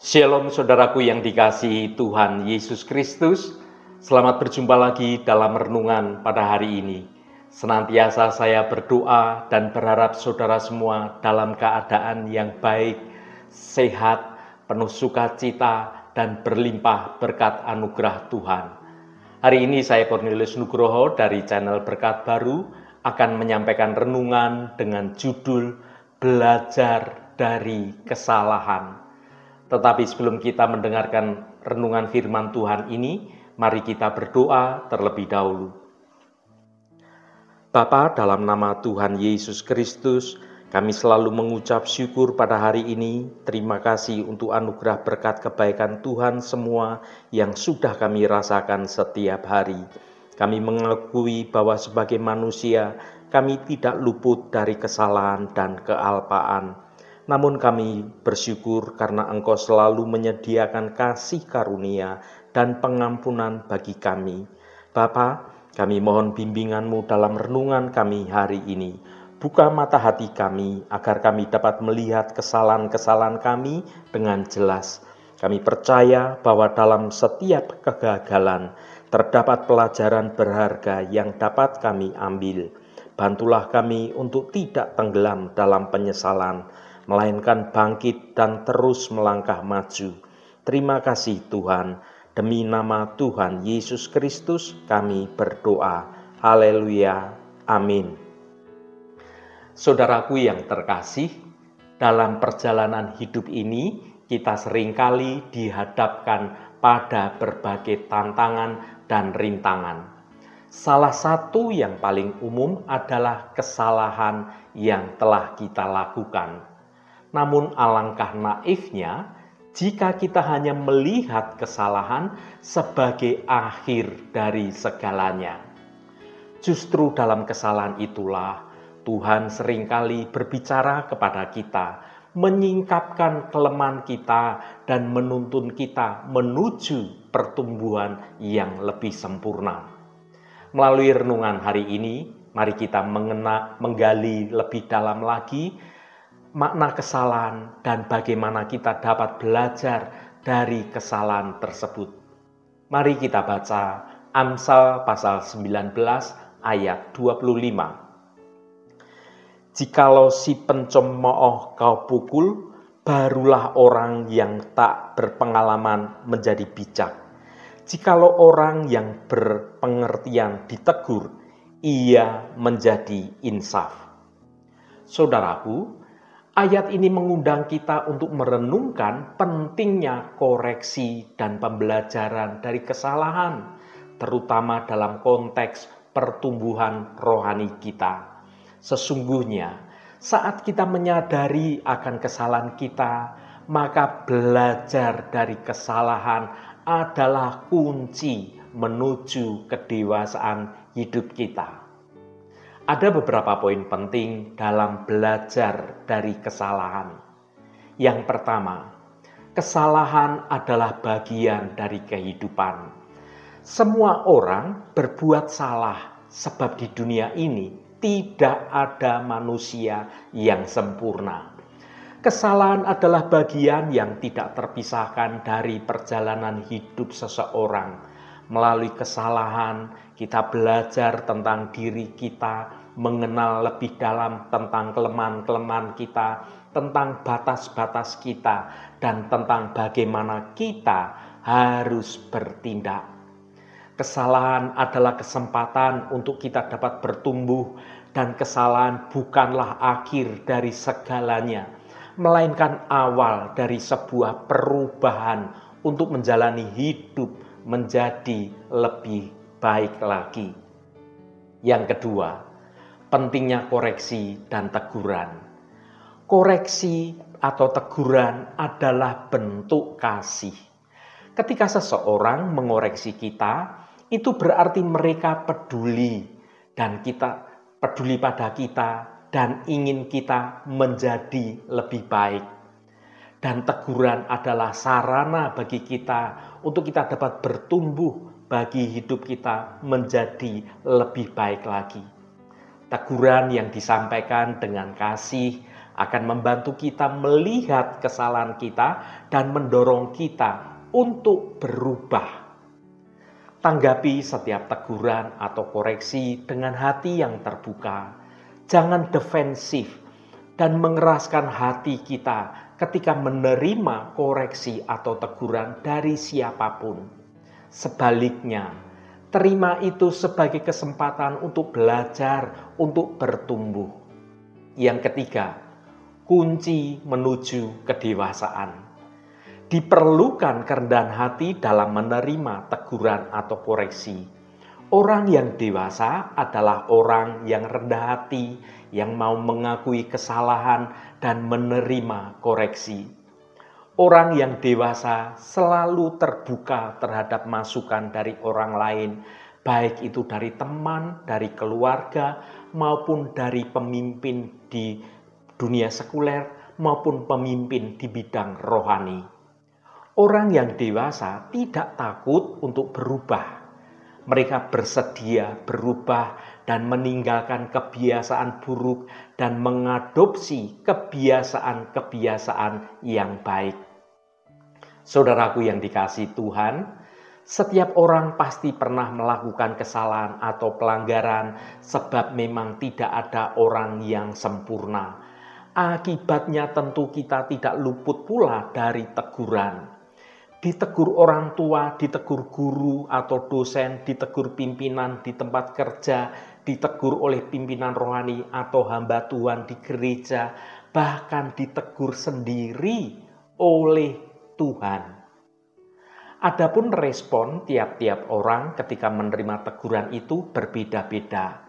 Shalom saudaraku yang dikasihi Tuhan Yesus Kristus. Selamat berjumpa lagi dalam renungan pada hari ini. Senantiasa saya berdoa dan berharap saudara semua dalam keadaan yang baik, sehat, penuh sukacita dan berlimpah berkat anugerah Tuhan. Hari ini saya Cornelius Nugroho dari channel Berkat Baru akan menyampaikan renungan dengan judul Belajar dari Kesalahan. Tetapi sebelum kita mendengarkan renungan firman Tuhan ini, mari kita berdoa terlebih dahulu. Bapa, dalam nama Tuhan Yesus Kristus, kami selalu mengucap syukur pada hari ini. Terima kasih untuk anugerah berkat kebaikan Tuhan semua yang sudah kami rasakan setiap hari. Kami mengakui bahwa sebagai manusia, kami tidak luput dari kesalahan dan kealpaan. Namun kami bersyukur karena Engkau selalu menyediakan kasih karunia dan pengampunan bagi kami. Bapa, kami mohon bimbinganmu dalam renungan kami hari ini. Buka mata hati kami agar kami dapat melihat kesalahan-kesalahan kami dengan jelas. Kami percaya bahwa dalam setiap kegagalan terdapat pelajaran berharga yang dapat kami ambil. Bantulah kami untuk tidak tenggelam dalam penyesalan, melainkan bangkit dan terus melangkah maju. Terima kasih Tuhan, demi nama Tuhan Yesus Kristus kami berdoa. Haleluya. Amin. Saudaraku yang terkasih, dalam perjalanan hidup ini kita seringkali dihadapkan pada berbagai tantangan dan rintangan. Salah satu yang paling umum adalah kesalahan yang telah kita lakukan. Namun alangkah naifnya jika kita hanya melihat kesalahan sebagai akhir dari segalanya. Justru dalam kesalahan itulah Tuhan seringkali berbicara kepada kita, menyingkapkan kelemahan kita dan menuntun kita menuju pertumbuhan yang lebih sempurna. Melalui renungan hari ini, mari kita mengena, menggali lebih dalam lagi makna kesalahan dan bagaimana kita dapat belajar dari kesalahan tersebut. Mari kita baca Amsal pasal 19 ayat 25. Jikalau si pencemooh kau pukul, barulah orang yang tak berpengalaman menjadi bijak. Jikalau orang yang berpengertian ditegur, ia menjadi insaf. Saudaraku, Ayat ini mengundang kita untuk merenungkan pentingnya koreksi dan pembelajaran dari kesalahan, terutama dalam konteks pertumbuhan rohani kita. Sesungguhnya, saat kita menyadari akan kesalahan kita, maka belajar dari kesalahan adalah kunci menuju kedewasaan hidup kita. Ada beberapa poin penting dalam belajar dari kesalahan. Yang pertama, kesalahan adalah bagian dari kehidupan. Semua orang berbuat salah, sebab di dunia ini tidak ada manusia yang sempurna. Kesalahan adalah bagian yang tidak terpisahkan dari perjalanan hidup seseorang. Melalui kesalahan, kita belajar tentang diri kita, mengenal lebih dalam tentang kelemahan-kelemahan kita, tentang batas-batas kita, dan tentang bagaimana kita harus bertindak. Kesalahan adalah kesempatan untuk kita dapat bertumbuh, dan kesalahan bukanlah akhir dari segalanya, melainkan awal dari sebuah perubahan untuk menjalani hidup menjadi lebih baik lagi. Yang kedua, pentingnya koreksi dan teguran. Koreksi atau teguran adalah bentuk kasih. Ketika seseorang mengoreksi kita, itu berarti mereka peduli dan kita peduli pada kita dan ingin kita menjadi lebih baik. Dan teguran adalah sarana bagi kita untuk kita dapat bertumbuh bagi hidup kita menjadi lebih baik lagi. Teguran yang disampaikan dengan kasih akan membantu kita melihat kesalahan kita dan mendorong kita untuk berubah. Tanggapi setiap teguran atau koreksi dengan hati yang terbuka. Jangan defensif dan mengeraskan hati kita ketika menerima koreksi atau teguran dari siapapun. Sebaliknya, Terima itu sebagai kesempatan untuk belajar, untuk bertumbuh. Yang ketiga, kunci menuju kedewasaan. Diperlukan kerendahan hati dalam menerima teguran atau koreksi. Orang yang dewasa adalah orang yang rendah hati, yang mau mengakui kesalahan dan menerima koreksi Orang yang dewasa selalu terbuka terhadap masukan dari orang lain, baik itu dari teman, dari keluarga, maupun dari pemimpin di dunia sekuler, maupun pemimpin di bidang rohani. Orang yang dewasa tidak takut untuk berubah. Mereka bersedia berubah dan meninggalkan kebiasaan buruk dan mengadopsi kebiasaan-kebiasaan yang baik Saudaraku yang dikasih Tuhan, setiap orang pasti pernah melakukan kesalahan atau pelanggaran, sebab memang tidak ada orang yang sempurna. Akibatnya, tentu kita tidak luput pula dari teguran. Ditegur orang tua, ditegur guru atau dosen, ditegur pimpinan di tempat kerja, ditegur oleh pimpinan rohani atau hamba Tuhan di gereja, bahkan ditegur sendiri oleh Tuhan. Adapun respon tiap-tiap orang ketika menerima teguran itu berbeda-beda.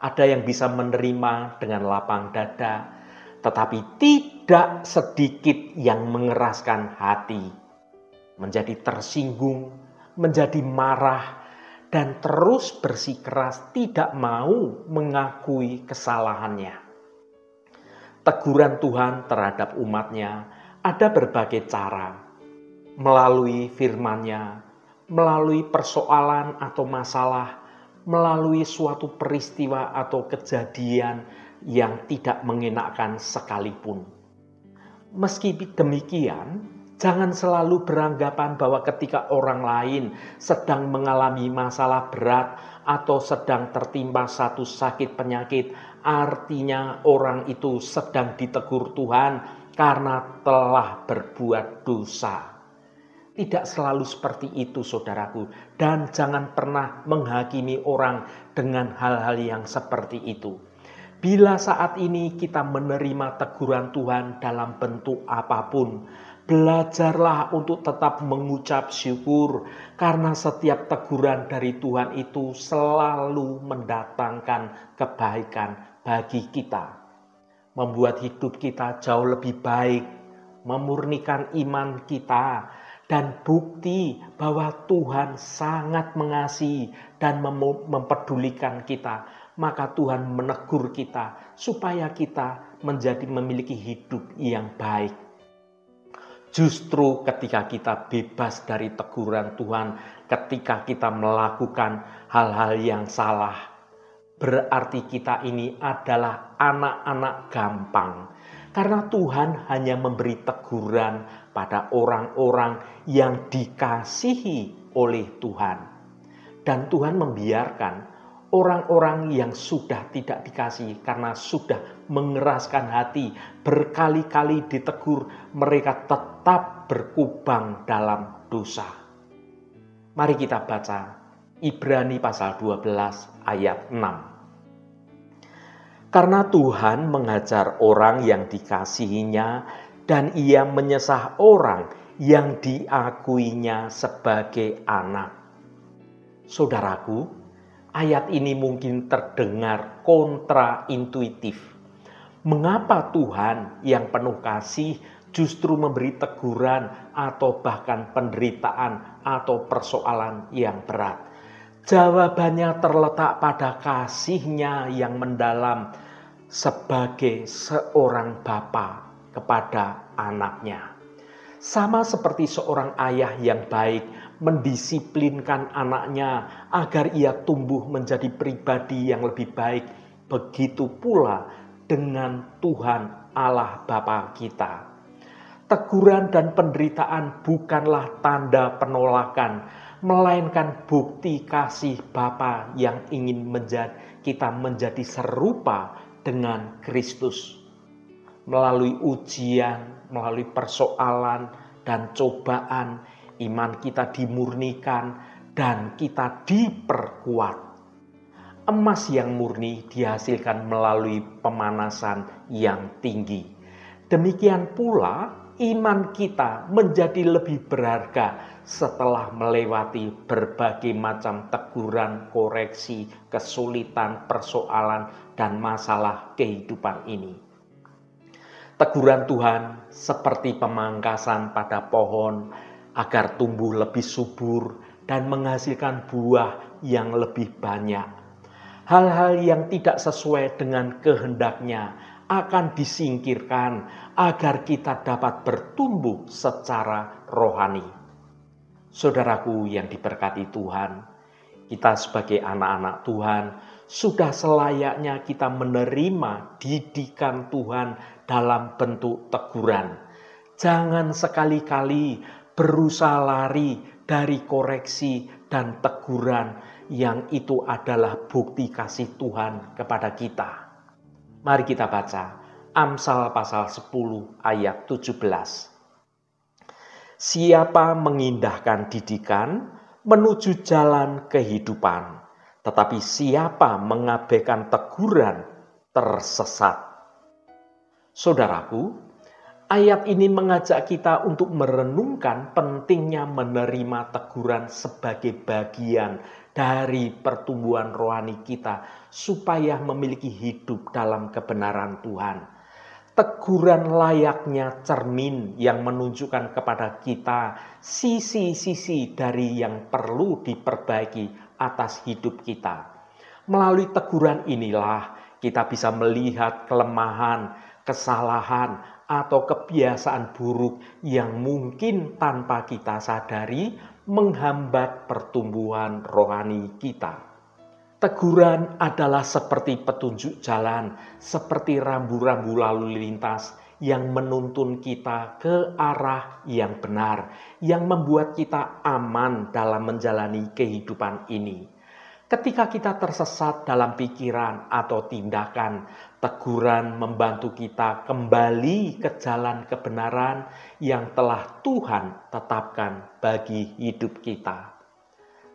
Ada yang bisa menerima dengan lapang dada, tetapi tidak sedikit yang mengeraskan hati, menjadi tersinggung, menjadi marah, dan terus bersikeras tidak mau mengakui kesalahannya. Teguran Tuhan terhadap umatnya ada berbagai cara, melalui firman-Nya, melalui persoalan atau masalah, melalui suatu peristiwa atau kejadian yang tidak mengenakan sekalipun. Meski demikian, jangan selalu beranggapan bahwa ketika orang lain sedang mengalami masalah berat atau sedang tertimpa satu sakit penyakit, artinya orang itu sedang ditegur Tuhan karena telah berbuat dosa. Tidak selalu seperti itu, saudaraku, dan jangan pernah menghakimi orang dengan hal-hal yang seperti itu. Bila saat ini kita menerima teguran Tuhan dalam bentuk apapun, belajarlah untuk tetap mengucap syukur, karena setiap teguran dari Tuhan itu selalu mendatangkan kebaikan bagi kita, membuat hidup kita jauh lebih baik, memurnikan iman kita, dan bukti bahwa Tuhan sangat mengasihi dan mempedulikan kita, maka Tuhan menegur kita supaya kita menjadi memiliki hidup yang baik. Justru ketika kita bebas dari teguran Tuhan, ketika kita melakukan hal-hal yang salah, berarti kita ini adalah anak-anak gampang karena Tuhan hanya memberi teguran pada orang-orang yang dikasihi oleh Tuhan. Dan Tuhan membiarkan orang-orang yang sudah tidak dikasihi karena sudah mengeraskan hati berkali-kali ditegur mereka tetap berkubang dalam dosa. Mari kita baca Ibrani pasal 12 ayat 6. Karena Tuhan mengajar orang yang dikasihinya dan ia menyesah orang yang diakuinya sebagai anak. Saudaraku, ayat ini mungkin terdengar kontra intuitif. Mengapa Tuhan yang penuh kasih justru memberi teguran atau bahkan penderitaan atau persoalan yang berat? Jawabannya terletak pada kasihnya yang mendalam sebagai seorang bapa kepada anaknya. Sama seperti seorang ayah yang baik mendisiplinkan anaknya agar ia tumbuh menjadi pribadi yang lebih baik, begitu pula dengan Tuhan Allah Bapa kita. Teguran dan penderitaan bukanlah tanda penolakan, melainkan bukti kasih Bapa yang ingin menjadi, kita menjadi serupa dengan Kristus. Melalui ujian, melalui persoalan dan cobaan, iman kita dimurnikan dan kita diperkuat. Emas yang murni dihasilkan melalui pemanasan yang tinggi. Demikian pula iman kita menjadi lebih berharga setelah melewati berbagai macam teguran, koreksi, kesulitan, persoalan, dan masalah kehidupan ini. Teguran Tuhan seperti pemangkasan pada pohon agar tumbuh lebih subur dan menghasilkan buah yang lebih banyak. Hal-hal yang tidak sesuai dengan kehendaknya akan disingkirkan agar kita dapat bertumbuh secara rohani. Saudaraku yang diberkati Tuhan, kita sebagai anak-anak Tuhan sudah selayaknya kita menerima didikan Tuhan dalam bentuk teguran. Jangan sekali-kali berusaha lari dari koreksi dan teguran yang itu adalah bukti kasih Tuhan kepada kita. Mari kita baca Amsal pasal 10 ayat 17. Siapa mengindahkan didikan menuju jalan kehidupan, tetapi siapa mengabaikan teguran tersesat. Saudaraku, ayat ini mengajak kita untuk merenungkan pentingnya menerima teguran sebagai bagian dari pertumbuhan rohani kita supaya memiliki hidup dalam kebenaran Tuhan. Teguran layaknya cermin yang menunjukkan kepada kita sisi-sisi dari yang perlu diperbaiki atas hidup kita. Melalui teguran inilah kita bisa melihat kelemahan, kesalahan, atau kebiasaan buruk yang mungkin tanpa kita sadari menghambat pertumbuhan rohani kita. Teguran adalah seperti petunjuk jalan, seperti rambu-rambu lalu lintas yang menuntun kita ke arah yang benar, yang membuat kita aman dalam menjalani kehidupan ini. Ketika kita tersesat dalam pikiran atau tindakan, teguran membantu kita kembali ke jalan kebenaran yang telah Tuhan tetapkan bagi hidup kita.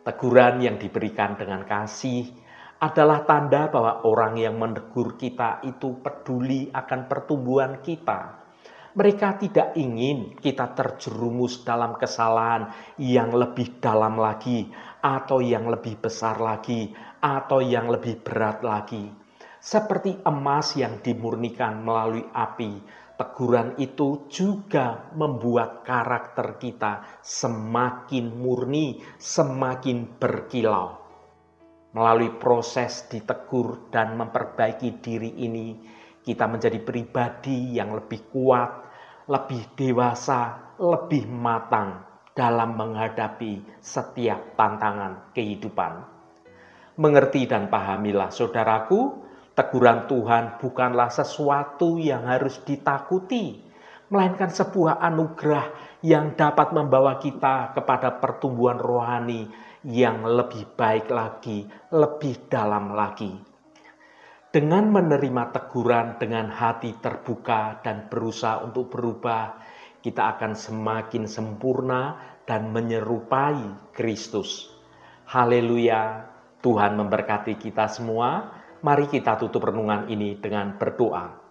Teguran yang diberikan dengan kasih adalah tanda bahwa orang yang menegur kita itu peduli akan pertumbuhan kita. Mereka tidak ingin kita terjerumus dalam kesalahan yang lebih dalam lagi, atau yang lebih besar lagi, atau yang lebih berat lagi seperti emas yang dimurnikan melalui api, teguran itu juga membuat karakter kita semakin murni, semakin berkilau. Melalui proses ditegur dan memperbaiki diri ini, kita menjadi pribadi yang lebih kuat, lebih dewasa, lebih matang dalam menghadapi setiap tantangan kehidupan mengerti dan pahamilah saudaraku Teguran Tuhan bukanlah sesuatu yang harus ditakuti, melainkan sebuah anugerah yang dapat membawa kita kepada pertumbuhan rohani yang lebih baik lagi, lebih dalam lagi. Dengan menerima teguran dengan hati terbuka dan berusaha untuk berubah, kita akan semakin sempurna dan menyerupai Kristus. Haleluya, Tuhan memberkati kita semua mari kita tutup renungan ini dengan berdoa.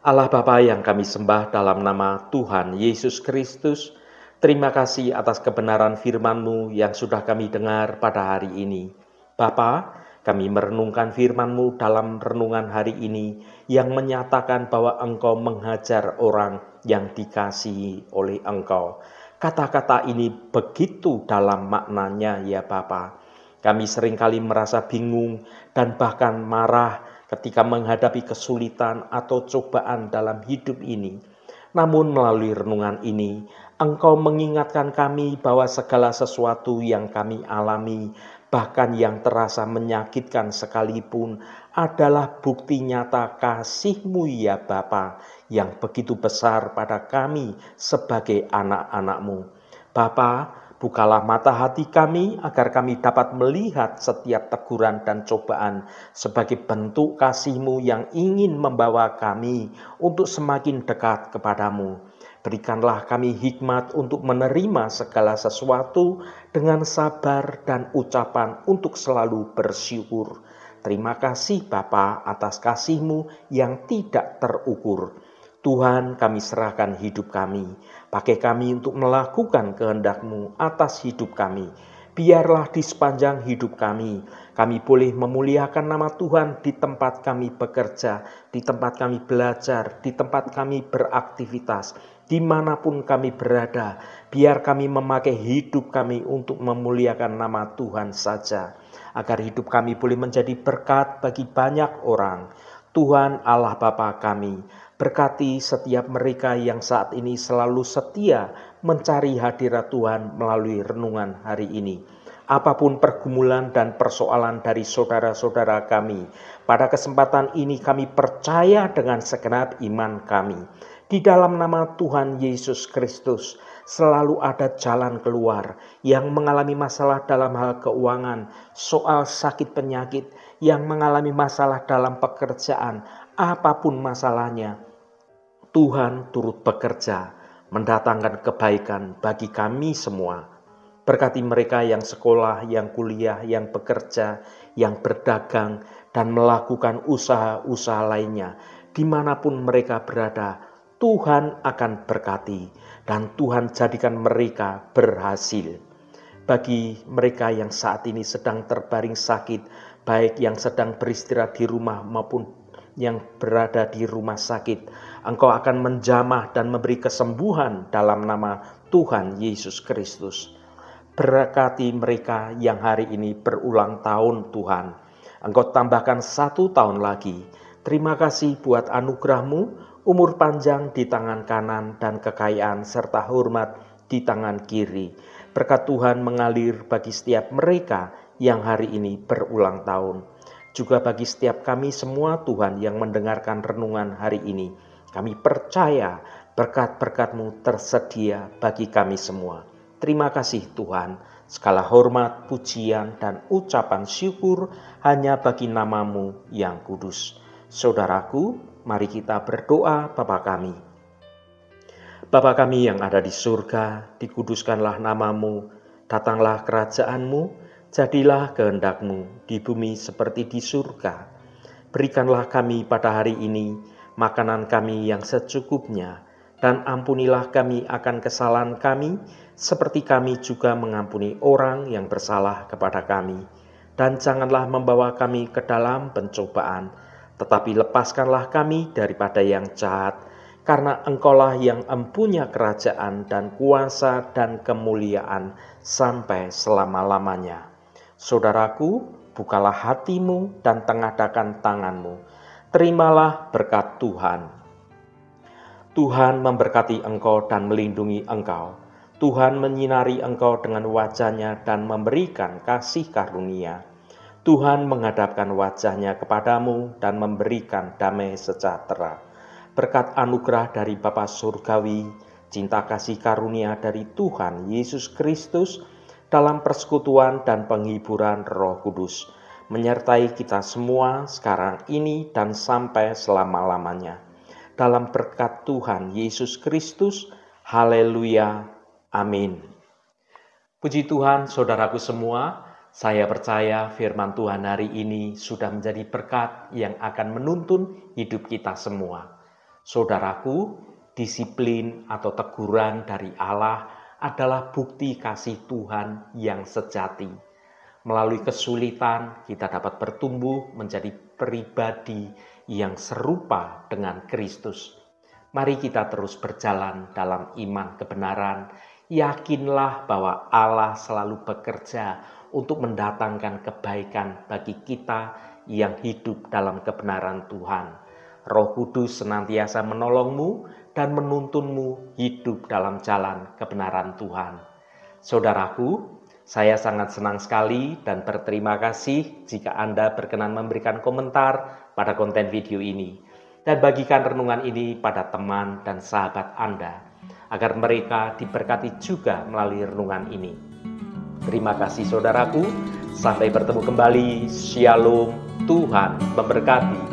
Allah Bapa yang kami sembah dalam nama Tuhan Yesus Kristus, terima kasih atas kebenaran firman-Mu yang sudah kami dengar pada hari ini. Bapa, kami merenungkan firman-Mu dalam renungan hari ini yang menyatakan bahwa Engkau menghajar orang yang dikasihi oleh Engkau. Kata-kata ini begitu dalam maknanya ya Bapak. Kami seringkali merasa bingung dan bahkan marah ketika menghadapi kesulitan atau cobaan dalam hidup ini. Namun melalui renungan ini, Engkau mengingatkan kami bahwa segala sesuatu yang kami alami, bahkan yang terasa menyakitkan sekalipun, adalah bukti nyata kasihMu, ya Bapa yang begitu besar pada kami sebagai anak anakmu mu Bapa, Bukalah mata hati kami agar kami dapat melihat setiap teguran dan cobaan sebagai bentuk kasihMu yang ingin membawa kami untuk semakin dekat kepadamu. Berikanlah kami hikmat untuk menerima segala sesuatu dengan sabar dan ucapan untuk selalu bersyukur. Terima kasih Bapa atas kasihMu yang tidak terukur. Tuhan kami serahkan hidup kami. Pakai kami untuk melakukan kehendakMu atas hidup kami. Biarlah di sepanjang hidup kami, kami boleh memuliakan nama Tuhan di tempat kami bekerja, di tempat kami belajar, di tempat kami beraktivitas, dimanapun kami berada. Biar kami memakai hidup kami untuk memuliakan nama Tuhan saja, agar hidup kami boleh menjadi berkat bagi banyak orang. Tuhan Allah Bapa kami, Berkati setiap mereka yang saat ini selalu setia mencari hadirat Tuhan melalui renungan hari ini. Apapun pergumulan dan persoalan dari saudara-saudara kami, pada kesempatan ini kami percaya dengan segenap iman kami. Di dalam nama Tuhan Yesus Kristus, selalu ada jalan keluar yang mengalami masalah dalam hal keuangan, soal sakit penyakit, yang mengalami masalah dalam pekerjaan, apapun masalahnya. Tuhan turut bekerja mendatangkan kebaikan bagi kami semua. Berkati mereka yang sekolah, yang kuliah, yang bekerja, yang berdagang, dan melakukan usaha-usaha lainnya. Dimanapun mereka berada, Tuhan akan berkati dan Tuhan jadikan mereka berhasil. Bagi mereka yang saat ini sedang terbaring sakit, baik yang sedang beristirahat di rumah maupun yang berada di rumah sakit. Engkau akan menjamah dan memberi kesembuhan dalam nama Tuhan Yesus Kristus. Berkati mereka yang hari ini berulang tahun Tuhan. Engkau tambahkan satu tahun lagi. Terima kasih buat anugerahmu, umur panjang di tangan kanan dan kekayaan serta hormat di tangan kiri. Berkat Tuhan mengalir bagi setiap mereka yang hari ini berulang tahun juga bagi setiap kami semua Tuhan yang mendengarkan renungan hari ini. Kami percaya berkat berkatmu tersedia bagi kami semua. Terima kasih Tuhan, segala hormat, pujian, dan ucapan syukur hanya bagi namamu yang kudus. Saudaraku, mari kita berdoa Bapa kami. Bapa kami yang ada di surga, dikuduskanlah namamu, datanglah kerajaanmu, jadilah kehendakmu di bumi seperti di surga. Berikanlah kami pada hari ini makanan kami yang secukupnya, dan ampunilah kami akan kesalahan kami, seperti kami juga mengampuni orang yang bersalah kepada kami. Dan janganlah membawa kami ke dalam pencobaan, tetapi lepaskanlah kami daripada yang jahat, karena engkaulah yang empunya kerajaan dan kuasa dan kemuliaan sampai selama-lamanya. Saudaraku, bukalah hatimu dan tengadakan tanganmu. Terimalah berkat Tuhan. Tuhan memberkati engkau dan melindungi engkau. Tuhan menyinari engkau dengan wajahnya dan memberikan kasih karunia. Tuhan menghadapkan wajahnya kepadamu dan memberikan damai sejahtera. Berkat anugerah dari Bapa Surgawi, cinta kasih karunia dari Tuhan Yesus Kristus, dalam persekutuan dan penghiburan Roh Kudus, menyertai kita semua sekarang ini dan sampai selama-lamanya. Dalam berkat Tuhan Yesus Kristus, haleluya, amin. Puji Tuhan, saudaraku semua, saya percaya firman Tuhan hari ini sudah menjadi berkat yang akan menuntun hidup kita semua. Saudaraku, disiplin atau teguran dari Allah adalah bukti kasih Tuhan yang sejati. Melalui kesulitan, kita dapat bertumbuh menjadi pribadi yang serupa dengan Kristus. Mari kita terus berjalan dalam iman kebenaran. Yakinlah bahwa Allah selalu bekerja untuk mendatangkan kebaikan bagi kita yang hidup dalam kebenaran Tuhan. Roh Kudus senantiasa menolongmu dan menuntunmu hidup dalam jalan kebenaran Tuhan. Saudaraku, saya sangat senang sekali dan berterima kasih jika Anda berkenan memberikan komentar pada konten video ini dan bagikan renungan ini pada teman dan sahabat Anda agar mereka diberkati juga melalui renungan ini. Terima kasih saudaraku, sampai bertemu kembali. Shalom, Tuhan memberkati.